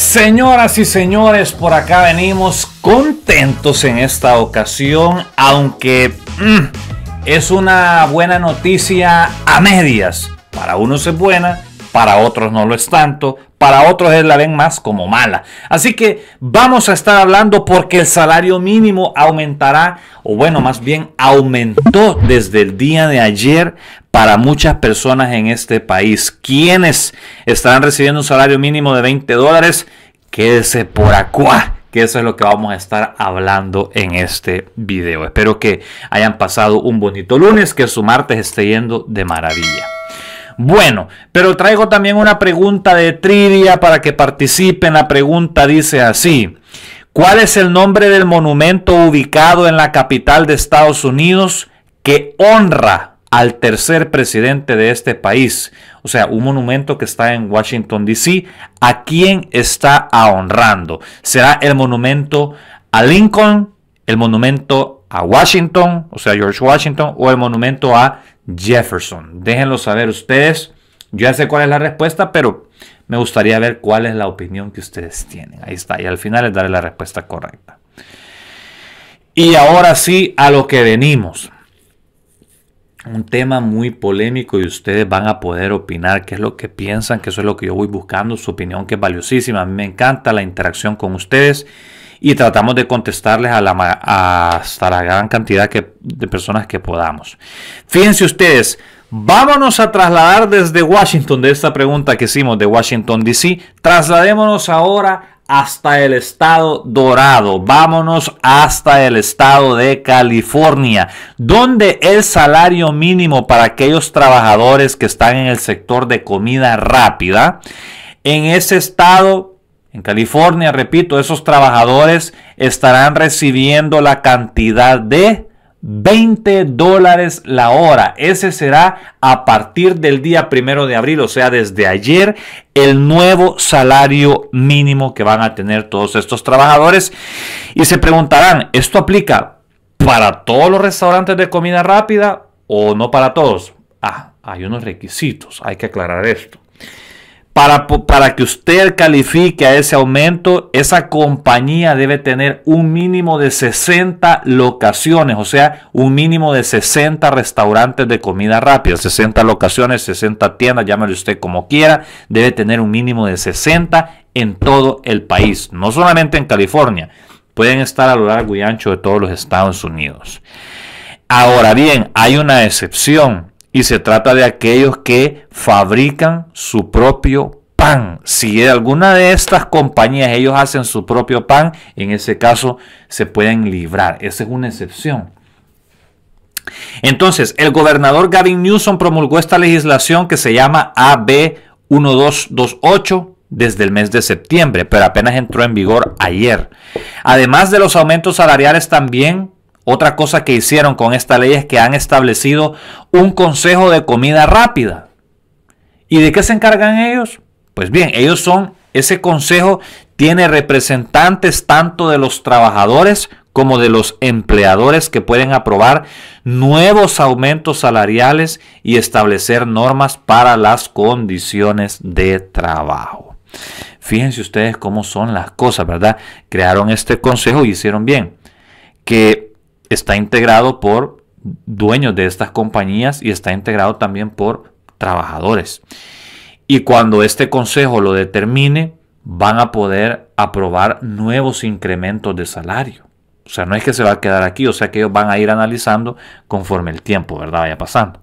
Señoras y señores, por acá venimos contentos en esta ocasión, aunque mm, es una buena noticia a medias. Para unos es buena, para otros no lo es tanto, para otros la ven más como mala. Así que vamos a estar hablando porque el salario mínimo aumentará, o bueno, más bien aumentó desde el día de ayer para muchas personas en este país. Quienes estarán recibiendo un salario mínimo de 20 dólares, quédese por acá que eso es lo que vamos a estar hablando en este video. Espero que hayan pasado un bonito lunes, que su martes esté yendo de maravilla. Bueno, pero traigo también una pregunta de trivia para que participen. La pregunta dice así. ¿Cuál es el nombre del monumento ubicado en la capital de Estados Unidos que honra al tercer presidente de este país? O sea, un monumento que está en Washington, D.C. ¿A quién está honrando? ¿Será el monumento a Lincoln? ¿El monumento a Washington, o sea, George Washington, o el monumento a Jefferson. Déjenlo saber ustedes. Yo ya sé cuál es la respuesta, pero me gustaría ver cuál es la opinión que ustedes tienen. Ahí está. Y al final les daré la respuesta correcta. Y ahora sí, a lo que venimos. Un tema muy polémico y ustedes van a poder opinar qué es lo que piensan, que eso es lo que yo voy buscando, su opinión que es valiosísima. A mí me encanta la interacción con ustedes y tratamos de contestarles a la, hasta la gran cantidad de personas que podamos. Fíjense ustedes, vámonos a trasladar desde Washington, de esta pregunta que hicimos de Washington, D.C., trasladémonos ahora hasta el estado dorado, vámonos hasta el estado de California, donde el salario mínimo para aquellos trabajadores que están en el sector de comida rápida, en ese estado en California, repito, esos trabajadores estarán recibiendo la cantidad de 20 dólares la hora. Ese será a partir del día primero de abril, o sea, desde ayer, el nuevo salario mínimo que van a tener todos estos trabajadores. Y se preguntarán, ¿esto aplica para todos los restaurantes de comida rápida o no para todos? Ah, hay unos requisitos, hay que aclarar esto. Para, que usted califique a ese aumento, esa compañía debe tener un mínimo de 60 locaciones, o sea, un mínimo de 60 restaurantes de comida rápida, 60 locaciones, 60 tiendas, llámelo usted como quiera, debe tener un mínimo de 60 en todo el país, no solamente en California, pueden estar a lo largo y ancho de todos los Estados Unidos. Ahora bien, hay una excepción y se trata de aquellos que fabrican su propio pan. Si alguna de estas compañías ellos hacen su propio pan, en ese caso se pueden librar. Esa es una excepción. Entonces, el gobernador Gavin Newsom promulgó esta legislación que se llama AB 1228 desde el mes de septiembre, pero apenas entró en vigor ayer. Además de los aumentos salariales, también otra cosa que hicieron con esta ley es que han establecido un consejo de comida rápida. ¿Y de qué se encargan ellos? Pues bien, ellos son, ese consejo tiene representantes tanto de los trabajadores como de los empleadores que pueden aprobar nuevos aumentos salariales y establecer normas para las condiciones de trabajo. Fíjense ustedes cómo son las cosas, ¿verdad? Crearon este consejo y hicieron bien. Que está integrado por dueños de estas compañías y está integrado también por trabajadores. Y cuando este consejo lo determine, van a poder aprobar nuevos incrementos de salario. O sea, no es que se va a quedar aquí, o sea que ellos van a ir analizando conforme el tiempo, ¿verdad? Vaya pasando.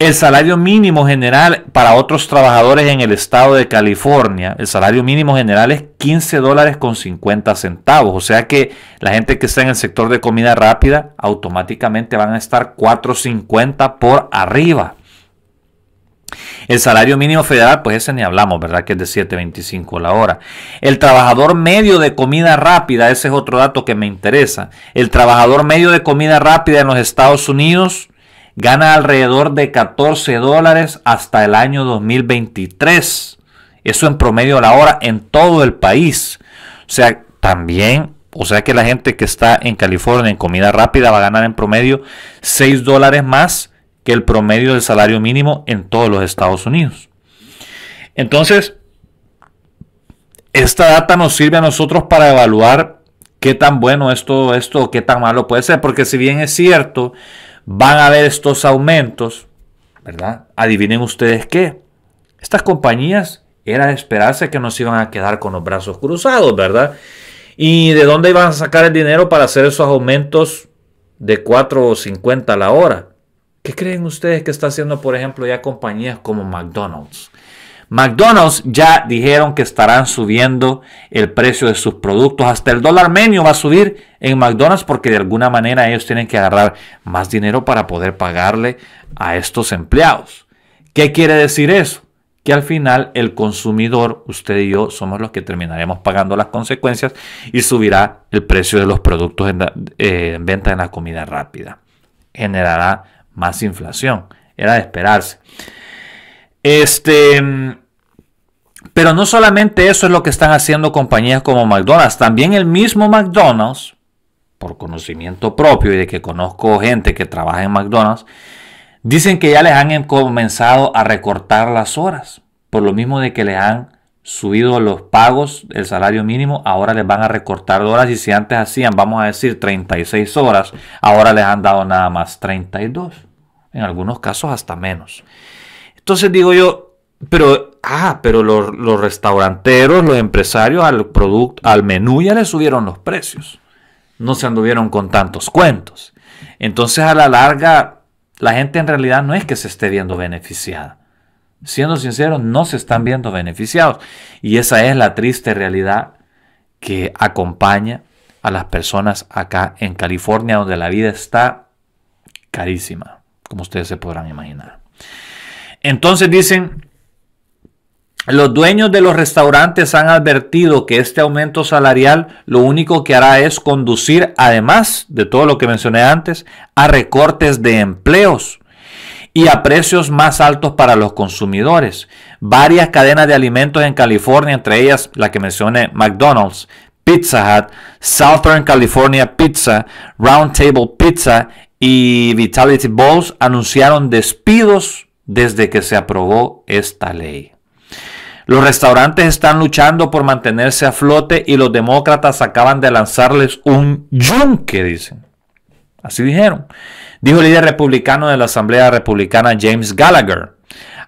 El salario mínimo general para otros trabajadores en el estado de California, el salario mínimo general es 15 dólares con 50 centavos. O sea que la gente que está en el sector de comida rápida automáticamente van a estar 4.50 por arriba. El salario mínimo federal, pues ese ni hablamos, ¿verdad? Que es de 7.25 la hora. El trabajador medio de comida rápida, ese es otro dato que me interesa. El trabajador medio de comida rápida en los Estados Unidos gana alrededor de 14 dólares hasta el año 2023. Eso en promedio a la hora en todo el país. O sea, también, o sea que la gente que está en California en comida rápida va a ganar en promedio 6 dólares más que el promedio del salario mínimo en todos los Estados Unidos. Entonces, esta data nos sirve a nosotros para evaluar qué tan bueno es todo esto, qué tan malo puede ser, porque si bien es cierto, van a ver estos aumentos, ¿verdad? Adivinen ustedes qué. Estas compañías era esperarse que nos iban a quedar con los brazos cruzados, ¿verdad? ¿Y de dónde iban a sacar el dinero para hacer esos aumentos de o 50 a la hora? ¿Qué creen ustedes que está haciendo, por ejemplo, ya compañías como McDonald's? McDonald's ya dijeron que estarán subiendo el precio de sus productos. Hasta el dólar medio va a subir en McDonald's porque de alguna manera ellos tienen que agarrar más dinero para poder pagarle a estos empleados. ¿Qué quiere decir eso? Que al final el consumidor, usted y yo, somos los que terminaremos pagando las consecuencias y subirá el precio de los productos en, eh, en venta en la comida rápida. Generará más inflación. Era de esperarse. Este pero no solamente eso es lo que están haciendo compañías como McDonald's, también el mismo McDonald's, por conocimiento propio y de que conozco gente que trabaja en McDonald's, dicen que ya les han comenzado a recortar las horas, por lo mismo de que les han subido los pagos, el salario mínimo, ahora les van a recortar horas y si antes hacían, vamos a decir, 36 horas, ahora les han dado nada más 32, en algunos casos hasta menos. Entonces digo yo, pero, ah, pero los, restauranteros, los empresarios al producto, al menú ya le subieron los precios. No se anduvieron con tantos cuentos. Entonces, a la larga, la gente en realidad no es que se esté viendo beneficiada. Siendo sinceros, no se están viendo beneficiados. Y esa es la triste realidad que acompaña a las personas acá en California, donde la vida está carísima, como ustedes se podrán imaginar. Entonces dicen, los dueños de los restaurantes han advertido que este aumento salarial lo único que hará es conducir, además de todo lo que mencioné antes, a recortes de empleos y a precios más altos para los consumidores. Varias cadenas de alimentos en California, entre ellas la que mencioné, McDonald's, Pizza Hut, Southern California Pizza, Round Table Pizza y Vitality Bowls, anunciaron despidos desde que se aprobó esta ley. Los restaurantes están luchando por mantenerse a flote y los demócratas acaban de lanzarles un yunque, dicen. Así dijeron. Dijo el líder republicano de la Asamblea Republicana James Gallagher.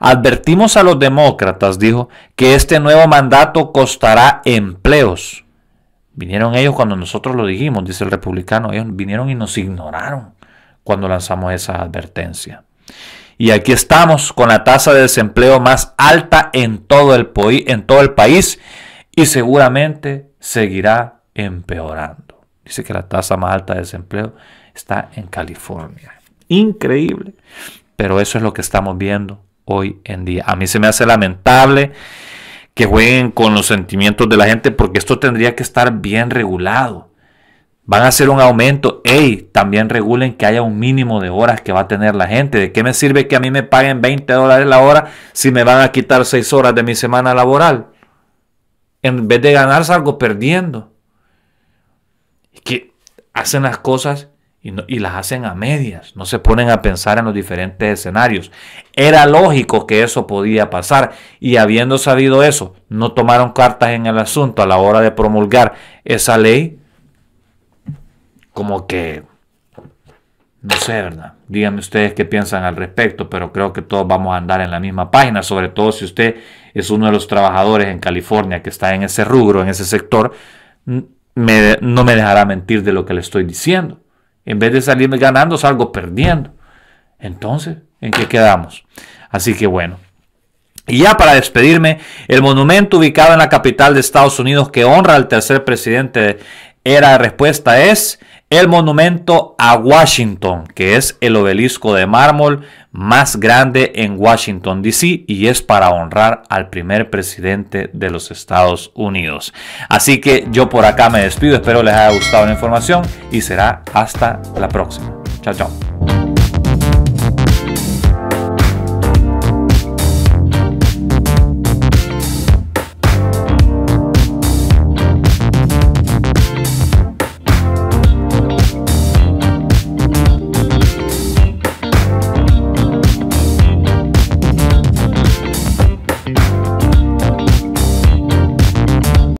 Advertimos a los demócratas, dijo, que este nuevo mandato costará empleos. Vinieron ellos cuando nosotros lo dijimos, dice el republicano. Ellos vinieron y nos ignoraron cuando lanzamos esa advertencia. Y aquí estamos con la tasa de desempleo más alta en todo el, en todo el país y seguramente seguirá empeorando. Dice que la tasa más alta de desempleo está en California. Increíble. Pero eso es lo que estamos viendo hoy en día. A mí se me hace lamentable que jueguen con los sentimientos de la gente porque esto tendría que estar bien regulado van a hacer un aumento, y también regulen que haya un mínimo de horas que va a tener la gente. ¿De qué me sirve que a mí me paguen 20 dólares la hora si me van a quitar 6 horas de mi semana laboral? En vez de ganar salgo perdiendo. que hacen las cosas y, y las hacen a medias, no se ponen a pensar en los diferentes escenarios. Era lógico que eso podía pasar y habiendo sabido eso, no tomaron cartas en el asunto a la hora de promulgar esa ley como que, no sé, ¿verdad? Díganme ustedes qué piensan al respecto, pero creo que todos vamos a andar en la misma página, sobre todo si usted es uno de los trabajadores en California que está en ese rubro, en ese sector, no me dejará mentir de lo que le estoy diciendo. En vez de salirme ganando, salgo perdiendo. Entonces, ¿en qué quedamos? Así que bueno. Y ya para despedirme, el monumento ubicado en la capital de Estados Unidos que honra al tercer presidente era respuesta es el monumento a Washington, que es el obelisco de mármol más grande en Washington, D.C. y es para honrar al primer presidente de los Estados Unidos. Así que yo por acá me despido, espero les haya gustado la información y será hasta la próxima. Chao, chao.